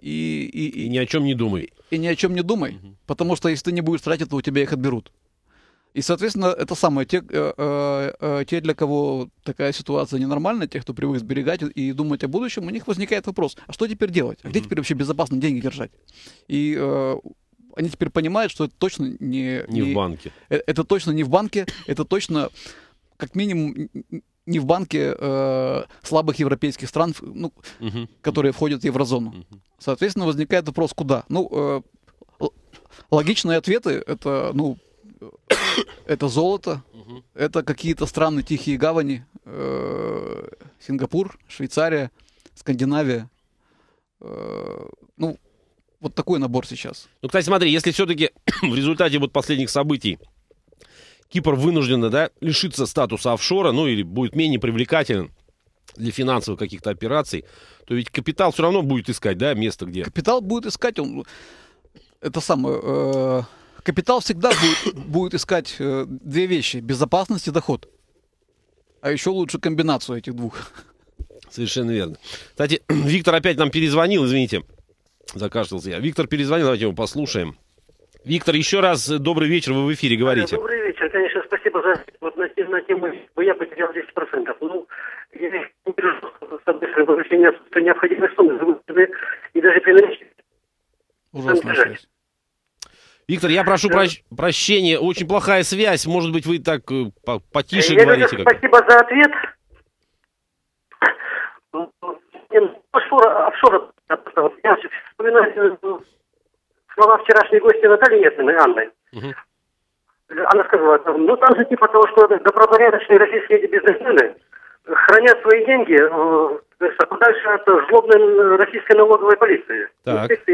и, и, и ни о чем не думай. И, и ни о чем не думай. Угу. Потому что если ты не будешь тратить, то у тебя их отберут. И, соответственно, это самое, те, э, э, э, те, для кого такая ситуация ненормальная, те, кто привык сберегать и думать о будущем, у них возникает вопрос, а что теперь делать? А где теперь вообще безопасно деньги держать? И э, они теперь понимают, что это точно не... Не, не в банке. Э, это точно не в банке, это точно как минимум не в банке э, слабых европейских стран, ну, угу. которые входят в еврозону. Угу. Соответственно, возникает вопрос, куда? Ну, э, логичные ответы это, ну, э, это золото, угу. это какие-то страны тихие гавани, э, Сингапур, Швейцария, Скандинавия. Э, ну, вот такой набор сейчас. Ну, кстати, смотри, если все-таки [CLEARS THROAT] в результате вот последних событий Кипр вынужден да, лишиться статуса офшора, ну или будет менее привлекателен для финансовых каких-то операций, то ведь капитал все равно будет искать, да, место где. Капитал будет искать, он это самое. Э, капитал всегда будет, [COUGHS] будет искать э, две вещи: безопасность и доход. А еще лучше комбинацию этих двух. Совершенно верно. Кстати, [CLEARS THROAT] Виктор опять нам перезвонил, извините. Закашлялся я. Виктор перезвонил, давайте его послушаем. Виктор, еще раз добрый вечер, вы в эфире говорите. Добрый вечер, конечно, спасибо за вот на, на тему, я потерял 10%. Ну, я не переживаю, возвращение отсутствия необходимой суммы, завышенные и даже при наличии. Виктор, я прошу да. прощения, очень плохая связь, может быть, вы так э, по- потише я говорите. Как... Спасибо за ответ. Офшоры, ну, ну, ну, офшоры я вспоминаю слова вчерашней гости Натальи Ятиной, Анны. Угу. Она сказала, ну там же типа того, что добропорядочные российские бизнесмены хранят свои деньги э, а дальше от злобной э, российской налоговой полиции. Так. Ну, то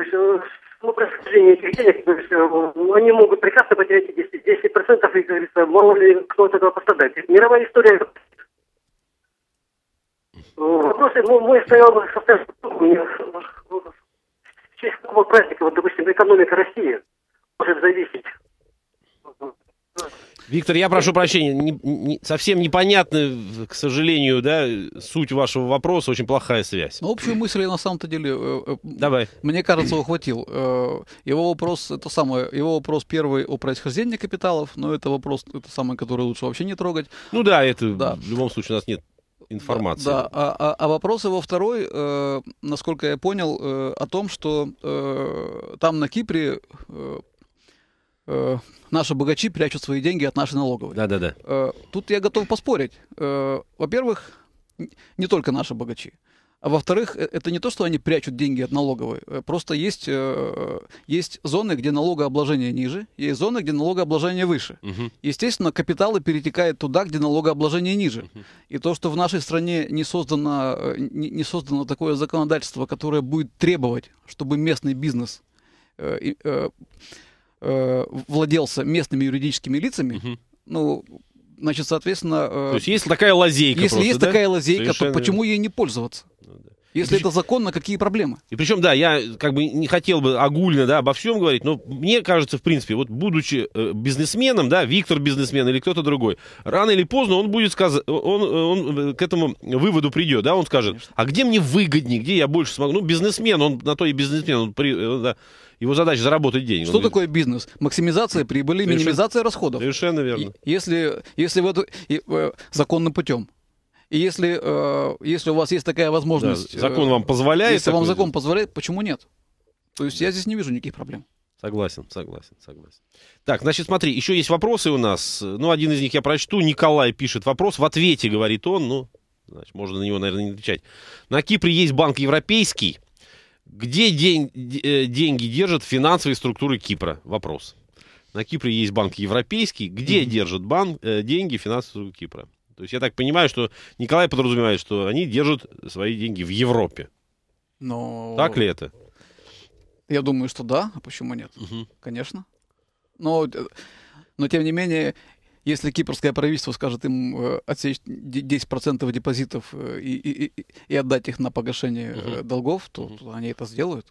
есть, э, ну, происхождение этих денег, то есть, они могут прекрасно потерять 10%, 10% и, как говорится, мало ли кто от этого пострадает. Мировая история Вопросы ну, мы мой стоял состоял ну, в честь какого праздника, вот, допустим, экономика России может зависеть Виктор, я прошу прощения, не, не, совсем непонятна, к сожалению, да, суть вашего вопроса, очень плохая связь. Ну, общую мысль я на самом-то деле... Э, э Давай. Мне кажется, ухватил. Э, его вопрос, это самое, его вопрос первый о происхождении капиталов, но это вопрос, это самый, который лучше вообще не трогать. Ну да, это да. в любом случае у нас нет информации. Да, да. А, а, а, вопрос его второй, э, насколько я понял, э, о том, что э, там на Кипре э, э, наши богачи прячут свои деньги от нашей налоговой. Да, да, да. Э, тут я готов поспорить. Э, во-первых, не только наши богачи. Э, а во-вторых, э, это не то, что они прячут деньги от налоговой. Э, просто есть, э, есть зоны, где налогообложение ниже, есть зоны, где налогообложение выше. Угу. Естественно, капиталы перетекают туда, где налогообложение ниже. Угу. И то, что в нашей стране не создано, не создано такое законодательство, которое будет требовать, чтобы местный бизнес владелся местными юридическими лицами, угу. ну, значит, соответственно... То есть есть такая лазейка Если просто, есть да? такая лазейка, Совершенно то почему ей не пользоваться? Если это законно, какие проблемы? И причем, да, я как бы не хотел бы огульно да, обо всем говорить, но мне кажется, в принципе, вот будучи э, бизнесменом, да, Виктор бизнесмен или кто-то другой, рано или поздно он будет сказать, он, он э, к этому выводу придет, да, он скажет, Конечно. а где мне выгоднее, где я больше смогу? Ну, бизнесмен, он на то и бизнесмен, он при, э, да, его задача заработать деньги. Что он такое говорит. бизнес? Максимизация прибыли, Совершенно... минимизация расходов. Совершенно верно. И, если, если в эту, и, законным путем. И если, э, если у вас есть такая возможность... Да, закон э, вам позволяет? Если вам закон делать? позволяет, почему нет? То есть я здесь не вижу никаких проблем. Согласен, согласен, согласен. Так, значит, смотри, еще есть вопросы у нас. Ну, один из них я прочту. Николай пишет вопрос. В ответе, говорит он, ну, значит, можно на него, наверное, не отвечать. На Кипре есть банк европейский. Где день, э, деньги держат финансовые структуры Кипра? Вопрос. На Кипре есть банк европейский. Где mm-hmm. держат банк, э, деньги финансовые структуры Кипра? То есть я так понимаю, что Николай подразумевает, что они держат свои деньги в Европе. Но... Так ли это? Я думаю, что да. А почему нет? Угу. Конечно. Но, э, но тем не менее, если кипрское правительство скажет им э, отсечь 10% депозитов э, и, и, и отдать их на погашение угу. долгов, то, угу. то они это сделают.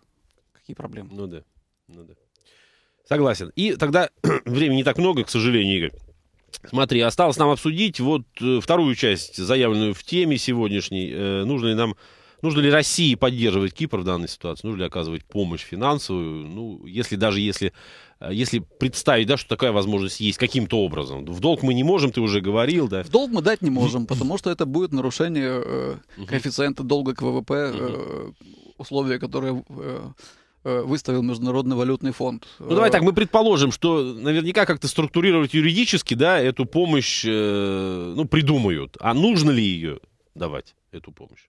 Какие проблемы? Ну да, ну да. Согласен. И тогда [CLEARS THROAT] времени не так много, к сожалению, Игорь. Смотри, осталось нам обсудить вот э, вторую часть, заявленную в теме сегодняшней. Э, нужно ли нам Нужно ли России поддерживать Кипр в данной ситуации? Нужно ли оказывать помощь финансовую? Ну, если даже если, э, если представить, да, что такая возможность есть каким-то образом. В долг мы не можем, ты уже говорил, да? В долг мы дать не можем, потому что это будет нарушение коэффициента долга к ВВП, условия, которые Э, выставил Международный валютный фонд. Ну давай э, так, мы предположим, что наверняка как-то структурировать юридически, да, эту помощь, э, ну, придумают. А нужно ли ее давать, эту помощь?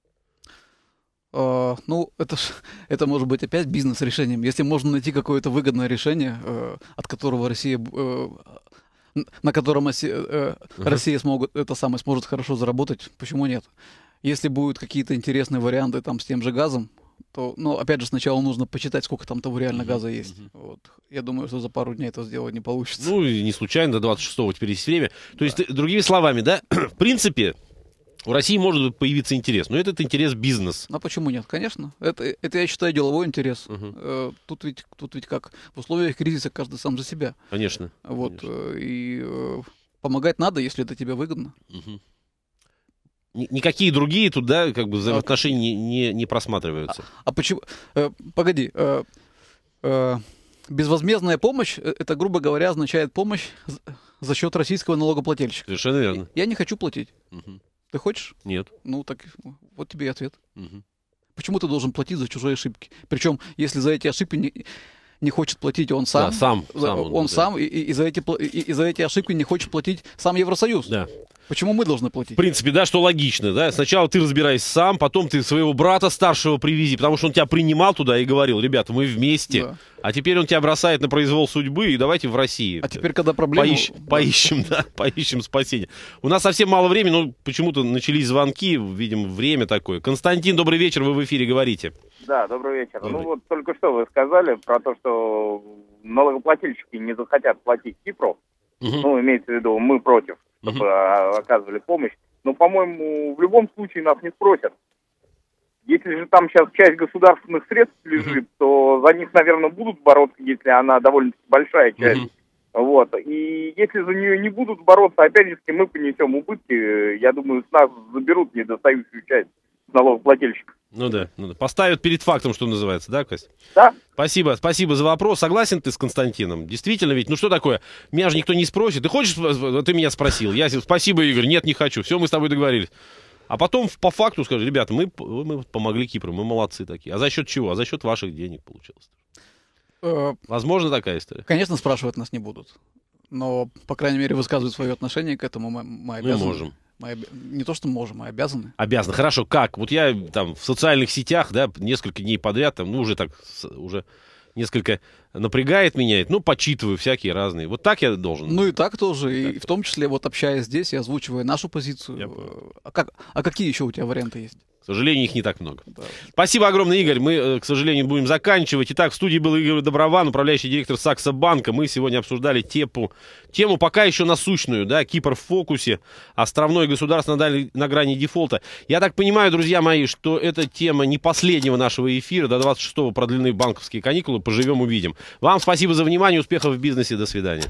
Uh, ну, это, [LAUGHS] это может быть опять бизнес-решением. Если можно найти какое-то выгодное решение, uh, от которого Россия uh, на котором Россия, э, uh-huh. Россия смогут, это самое, сможет хорошо заработать, почему нет? Если будут какие-то интересные варианты там с тем же газом, то, ну, опять же, сначала нужно почитать, сколько там того реально газа есть. Mm-hmm. Вот. Я думаю, что за пару дней это сделать не получится. Ну, и не случайно, до 26-го теперь есть время. То да. есть, другими словами, да, [CLEARS THROAT] в принципе, у России может появиться интерес, но этот интерес бизнес. А почему нет? Конечно. Это, это я считаю, деловой интерес. Угу. Тут, ведь, тут ведь как? В условиях кризиса каждый сам за себя. Конечно. Вот. Конечно. Э, и э, помогать надо, если это тебе выгодно. Угу. Никакие другие туда как бы а взаимоотношения не, не, не просматриваются. А, а почему? Э, погоди. Э, э, безвозмездная помощь, э, это, грубо говоря, означает помощь за счет российского налогоплательщика. Совершенно верно. Я не хочу платить. Угу. Ты хочешь? Нет. Ну так вот тебе и ответ. Угу. Почему ты должен платить за чужие ошибки? Причем, если за эти ошибки не, не хочет платить он сам, да, сам, сам он, он сам и, и, за эти, и, и за эти ошибки не хочет платить сам Евросоюз. Да. Почему мы должны платить? В принципе, да, что логично, да. Сначала ты разбирайся сам, потом ты своего брата старшего привези, потому что он тебя принимал туда и говорил, ребята, мы вместе. Да. А теперь он тебя бросает на произвол судьбы, и давайте в России. А теперь, когда проблема... Поищ... Да. Поищем, да, [LAUGHS] поищем спасение. У нас совсем мало времени, но ну, почему-то начались звонки, видим, время такое. Константин, добрый вечер, вы в эфире говорите. Да, добрый вечер. Ну, добрый. Ну вот только что вы сказали про то, что налогоплательщики не захотят платить Кипру. Угу. Ну, имеется в виду, мы против чтобы угу. оказывали помощь. Но, по-моему, в любом случае нас не спросят. Если же там сейчас часть государственных средств лежит, угу. то за них, наверное, будут бороться, если она довольно-таки большая часть. Угу. Вот. И если за нее не будут бороться, опять же, мы понесем убытки, я думаю, с нас заберут недостающую часть налогоплательщик. Ну да, ну да, поставят перед фактом, что называется, да, Кость? Да. Спасибо, спасибо за вопрос. Согласен ты с Константином? Действительно ведь, ну что такое? Меня же никто не спросит. Ты хочешь, ты меня спросил. Я спасибо, Игорь, нет, не хочу. Все, мы с тобой договорились. А потом по факту скажи ребята, мы, мы помогли Кипру, мы молодцы такие. А за счет чего? А за счет ваших денег получилось. Э, Возможно такая история? Конечно, спрашивать нас не будут. Но, по крайней мере, высказывают свое отношение к этому мы, мы обязаны. Мы можем. Мы, не то, что можем, мы обязаны. Обязаны. Хорошо, как? Вот я там в социальных сетях, да, несколько дней подряд, там, ну, уже так, уже несколько напрягает меня, ну, почитываю всякие разные. Вот так я должен. Ну и так тоже. Так и так. в том числе, вот общаясь здесь, я озвучиваю нашу позицию. Я... А, как, а какие еще у тебя варианты есть? К сожалению, их не так много. Да. Спасибо огромное, Игорь. Мы, э, к сожалению, будем заканчивать. Итак, в студии был Игорь Доброван, управляющий директор Сакса Банка. Мы сегодня обсуждали тему, тему пока еще насущную, да, Кипр в фокусе, островное государство на, на грани дефолта. Я так понимаю, друзья мои, что эта тема не последнего нашего эфира. До 26-го продлены банковские каникулы. Поживем, увидим. Вам спасибо за внимание, успехов в бизнесе. До свидания.